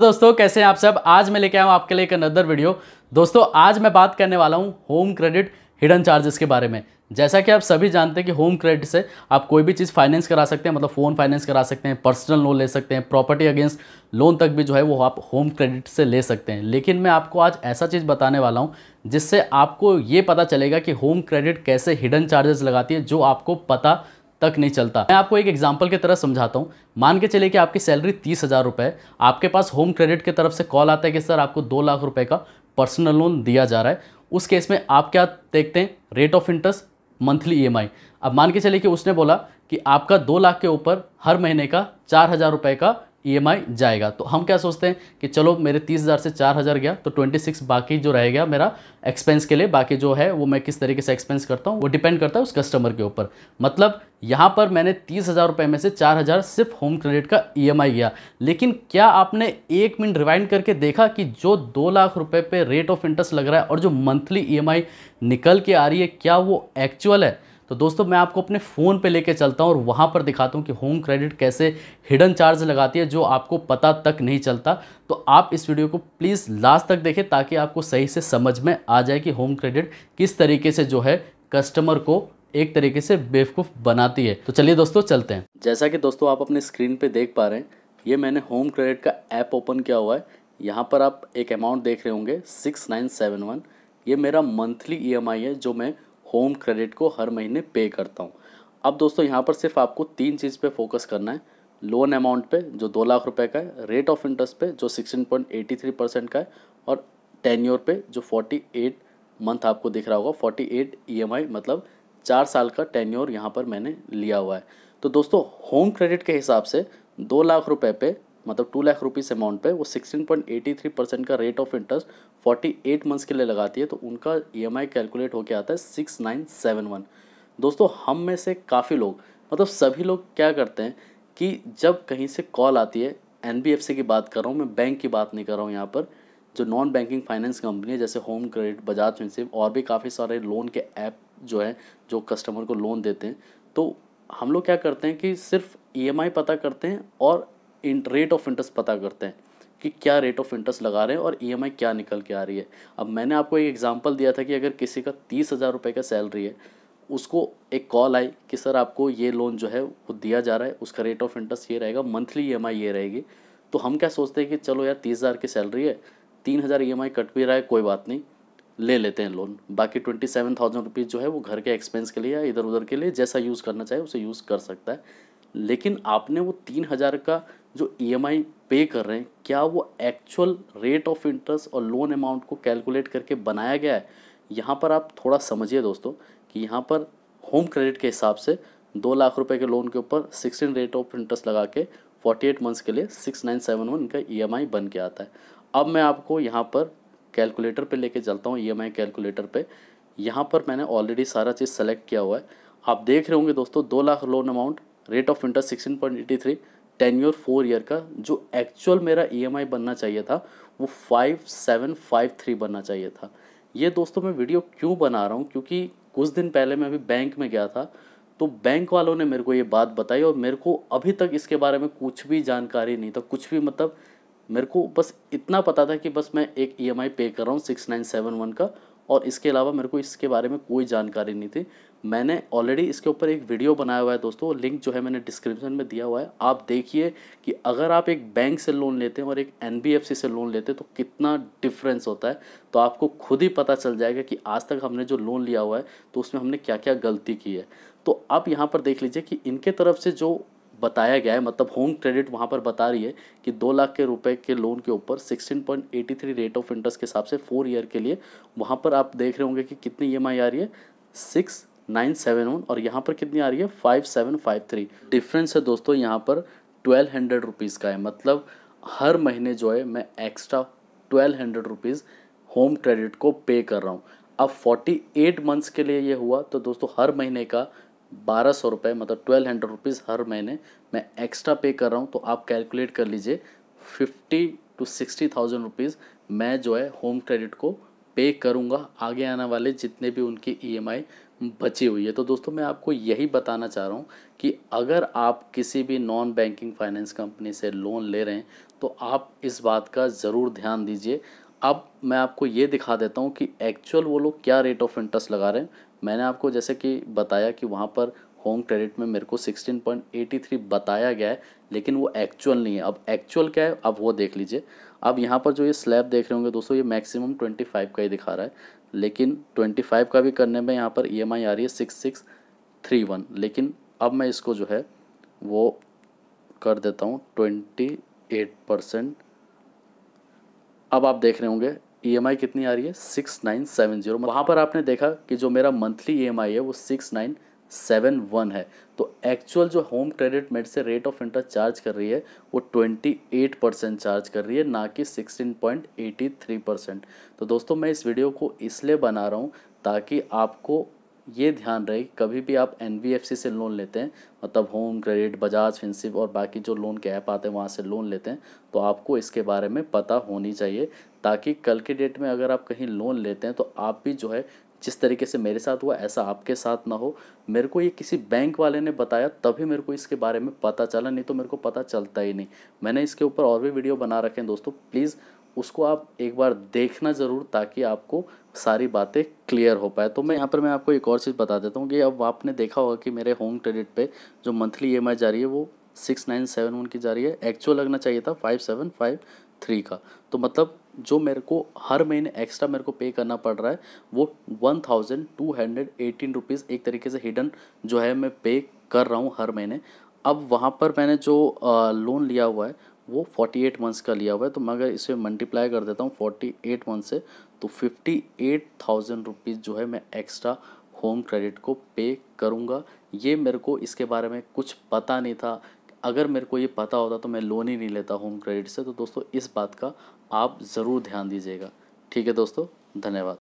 दोस्तों कैसे हैं आप सब आज मैं लेके आया हूँ आपके लिए एक अनदर वीडियो दोस्तों आज मैं बात करने वाला हूँ होम क्रेडिट हिडन चार्जेस के बारे में जैसा कि आप सभी जानते हैं कि होम क्रेडिट से आप कोई भी चीज़ फाइनेंस करा सकते हैं मतलब फ़ोन फाइनेंस करा सकते हैं पर्सनल लोन ले सकते हैं प्रॉपर्टी अगेंस्ट लोन तक भी जो है वो आप होम क्रेडिट से ले सकते हैं लेकिन मैं आपको आज ऐसा चीज़ बताने वाला हूँ जिससे आपको ये पता चलेगा कि होम क्रेडिट कैसे हिडन चार्जेस लगाती है जो आपको पता तक नहीं चलता मैं आपको एक एग्जाम्पल की तरह समझाता हूँ मान के चले कि आपकी सैलरी तीस हज़ार रुपये आपके पास होम क्रेडिट की तरफ से कॉल आता है कि सर आपको दो लाख रुपये का पर्सनल लोन दिया जा रहा है उस केस में आप क्या देखते हैं रेट ऑफ इंटरेस्ट मंथली ई अब मान के चले कि उसने बोला कि आपका दो लाख के ऊपर हर महीने का चार हज़ार रुपये का ई e जाएगा तो हम क्या सोचते हैं कि चलो मेरे तीस हज़ार से चार हज़ार गया तो ट्वेंटी सिक्स बाकी जो रहेगा मेरा एक्सपेंस के लिए बाकी जो है वो मैं किस तरीके से एक्सपेंस करता हूँ वो डिपेंड करता है उस कस्टमर के ऊपर मतलब यहाँ पर मैंने तीस हज़ार रुपये में से चार हज़ार सिर्फ होम क्रेडिट का ई e गया लेकिन क्या आपने एक मिनट रिवाइंड करके देखा कि जो दो लाख रुपये पे रेट ऑफ इंटरेस्ट लग रहा है और जो मंथली ई e निकल के आ रही है क्या वो एक्चुअल है तो दोस्तों मैं आपको अपने फ़ोन पे लेके चलता हूँ और वहाँ पर दिखाता हूँ कि होम क्रेडिट कैसे हिडन चार्ज लगाती है जो आपको पता तक नहीं चलता तो आप इस वीडियो को प्लीज़ लास्ट तक देखें ताकि आपको सही से समझ में आ जाए कि होम क्रेडिट किस तरीके से जो है कस्टमर को एक तरीके से बेवकूफ़ बनाती है तो चलिए दोस्तों चलते हैं जैसा कि दोस्तों आप अपने स्क्रीन पर देख पा रहे हैं ये मैंने होम क्रेडिट का ऐप ओपन किया हुआ है यहाँ पर आप एक अमाउंट देख रहे होंगे सिक्स नाइन सेवन वन ये मेरा मंथली ई e है जो मैं होम क्रेडिट को हर महीने पे करता हूँ अब दोस्तों यहाँ पर सिर्फ आपको तीन चीज़ पे फोकस करना है लोन अमाउंट पे जो दो लाख रुपए का है रेट ऑफ इंटरेस्ट पे जो sixteen point eighty three percent का है और ईयर पे जो फोर्टी एट मंथ आपको दिख रहा होगा forty eight E M I मतलब चार साल का टेन ईयर यहाँ पर मैंने लिया हुआ है तो दोस्तों होम क्रेडिट के हिसाब से दो लाख रुपये पे मतलब टू लाख रुपीज़ अमाउंट पे वो sixteen point eighty three percent का rate of interest forty eight months के लिए लगाती है तो उनका ई कैलकुलेट होकर आता है सिक्स नाइन सेवन वन दोस्तों हम में से काफ़ी लोग मतलब सभी लोग क्या करते हैं कि जब कहीं से कॉल आती है एन की बात कर रहा हूँ मैं बैंक की बात नहीं कर रहा हूँ यहाँ पर जो नॉन बैंकिंग फाइनेंस कंपनी है जैसे होम क्रेडिट बजाज फिनसिप और भी काफ़ी सारे लोन के ऐप जो है जो कस्टमर को लोन देते हैं तो हम लोग क्या करते हैं कि सिर्फ ई e पता करते हैं और रेट ऑफ इंटरेस्ट पता करते हैं कि क्या रेट ऑफ इंटरेस्ट लगा रहे हैं और ई e क्या निकल के आ रही है अब मैंने आपको एक एग्जाम्पल दिया था कि अगर किसी का तीस हज़ार रुपये का सैलरी है उसको एक कॉल आई कि सर आपको ये लोन जो है वो दिया जा रहा है उसका रेट ऑफ इंटरेस्ट ये रहेगा मंथली ई e ये रहेगी तो हम क्या सोचते हैं कि चलो यार तीस हज़ार की सैलरी है तीन हज़ार ई e कट भी रहा है कोई बात नहीं ले लेते हैं लोन बाकी ट्वेंटी सेवन थाउजेंड रुपीज़ जो है वो घर के एक्सपेंस के लिए या इधर उधर के लिए जैसा यूज़ करना चाहे उसे यूज़ कर सकता है लेकिन आपने वो तीन हज़ार का जो ई e पे कर रहे हैं क्या वो एक्चुअल रेट ऑफ इंटरेस्ट और लोन अमाउंट को कैलकुलेट करके बनाया गया है यहाँ पर आप थोड़ा समझिए दोस्तों कि यहाँ पर होम क्रेडिट के हिसाब से दो लाख रुपए के लोन के ऊपर सिक्सटीन रेट ऑफ इंटरेस्ट लगा के फोर्टी एट मंथ्स के लिए सिक्स नाइन सेवन वन इनका ई बन के आता है अब मैं आपको यहाँ पर कैलकुलेटर पे लेके चलता हूँ ई e कैलकुलेटर पे यहाँ पर मैंने ऑलरेडी सारा चीज़ सेलेक्ट किया हुआ है आप देख रहे होंगे दोस्तों दो lakh loan amount rate of interest sixteen point eighty three ten year four year का जो एक्चुअल मेरा ईएमआई e बनना चाहिए था वो फाइव सेवन फाइव थ्री बनना चाहिए था ये दोस्तों मैं वीडियो क्यों बना रहा हूँ क्योंकि कुछ दिन पहले मैं अभी बैंक में गया था तो बैंक वालों ने मेरे को ये बात बताई और मेरे को अभी तक इसके बारे में कुछ भी जानकारी नहीं था कुछ भी मतलब मेरे को बस इतना पता था कि बस मैं एक ई e पे कर रहा हूँ सिक्स नाइन सेवन वन का और इसके अलावा मेरे को इसके बारे में कोई जानकारी नहीं थी मैंने ऑलरेडी इसके ऊपर एक वीडियो बनाया हुआ है दोस्तों लिंक जो है मैंने डिस्क्रिप्शन में दिया हुआ है आप देखिए कि अगर आप एक बैंक से लोन लेते हैं और एक एन से लोन लेते हैं तो कितना डिफरेंस होता है तो आपको खुद ही पता चल जाएगा कि आज तक हमने जो लोन लिया हुआ है तो उसमें हमने क्या क्या गलती की है तो आप यहाँ पर देख लीजिए कि इनके तरफ से जो बताया गया है मतलब होम क्रेडिट वहाँ पर बता रही है कि दो लाख के रुपए के लोन के ऊपर 16.83 रेट ऑफ इंटरेस्ट के हिसाब से फोर ईयर के लिए वहाँ पर आप देख रहे होंगे कि कितनी ई e आ रही है सिक्स नाइन सेवन वन और यहाँ पर कितनी आ रही है five seven five three difference है दोस्तों यहाँ पर ट्वेल्व हंड्रेड रुपीज़ का है मतलब हर महीने जो है मैं extra twelve hundred rupees home credit को पे कर रहा हूँ अब फोर्टी एट मंथ्स के लिए ये हुआ तो दोस्तों हर महीने का बारह सौ रुपये मतलब ट्वेल्व हंड्रेड रुपीज़ हर महीने मैं एक्स्ट्रा पे कर रहा हूँ तो आप कैलकुलेट कर लीजिए fifty two sixty thousand rupees मैं जो है होम क्रेडिट को पे करूँगा आगे आने वाले जितने भी उनकी ई e बची हुई है तो दोस्तों मैं आपको यही बताना चाह रहा हूँ कि अगर आप किसी भी नॉन बैंकिंग फाइनेंस कंपनी से लोन ले रहे हैं तो आप इस बात का ज़रूर ध्यान दीजिए अब मैं आपको ये दिखा देता हूँ कि एक्चुअल वो लोग क्या रेट ऑफ इंटरेस्ट लगा रहे हैं मैंने आपको जैसे कि बताया कि वहाँ पर होम क्रेडिट में मेरे को 16.83 बताया गया है लेकिन वो एक्चुअल नहीं है अब एक्चुअल क्या है अब वो देख लीजिए अब यहाँ पर जो ये स्लैब देख रहे होंगे दोस्तों ये मैक्सिमम ट्वेंटी फाइव का ही दिखा रहा है लेकिन ट्वेंटी फाइव का भी करने में यहाँ पर ई एम आई आ रही है सिक्स सिक्स थ्री वन लेकिन अब मैं इसको जो है वो कर देता हूँ ट्वेंटी एट परसेंट अब आप देख रहे होंगे ई e कितनी आ रही है सिक्स नाइन सेवन जीरो वहाँ पर आपने देखा कि जो मेरा मंथली ई e है वो सिक्स नाइन सेवन वन है तो एक्चुअल जो होम क्रेडिट मेट से रेट ऑफ इंटरेस्ट चार्ज कर रही है वो ट्वेंटी एट परसेंट चार्ज कर रही है ना कि sixteen point eighty three percent तो दोस्तों मैं इस वीडियो को इसलिए बना रहा हूँ ताकि आपको ये ध्यान रहे कि कभी भी आप एन से लोन लेते हैं मतलब होम क्रेडिट बजाज फिंसिव और बाकी जो लोन के ऐप आते हैं वहाँ से लोन लेते हैं तो आपको इसके बारे में पता होनी चाहिए ताकि कल के डेट में अगर आप कहीं लोन लेते हैं तो आप भी जो है जिस तरीके से मेरे साथ हुआ ऐसा आपके साथ ना हो मेरे को ये किसी बैंक वाले ने बताया तभी मेरे को इसके बारे में पता चला नहीं तो मेरे को पता चलता ही नहीं मैंने इसके ऊपर और भी वीडियो बना रखे हैं दोस्तों प्लीज़ उसको आप एक बार देखना ज़रूर ताकि आपको सारी बातें क्लियर हो पाए तो मैं यहाँ पर मैं आपको एक और चीज़ बता देता हूँ कि अब आपने देखा होगा कि मेरे होम क्रेडिट पर जो मंथली ई e जा रही है वो सिक्स नाइन सेवन वन की जा रही है एक्चुअल लगना चाहिए था फाइव सेवन फाइव थ्री का तो मतलब जो मेरे को हर महीने एक्स्ट्रा मेरे को पे करना पड़ रहा है वो one thousand two hundred eighteen rupees एक तरीके से हिडन जो है मैं पे कर रहा हूँ हर महीने अब वहाँ पर मैंने जो लोन लिया हुआ है वो फोर्टी एट मंथ्स का लिया हुआ है तो मैं अगर इसे मल्टीप्लाई कर देता हूँ फोर्टी एट मंथ से तो फिफ्टी एट थाउजेंड रुपीज़ जो है मैं एक्स्ट्रा होम क्रेडिट को पे करूँगा ये मेरे को इसके बारे में कुछ पता नहीं था अगर मेरे को ये पता होता तो मैं लोन ही नहीं लेता होम क्रेडिट से तो दोस्तों इस बात का आप ज़रूर ध्यान दीजिएगा ठीक है दोस्तों धन्यवाद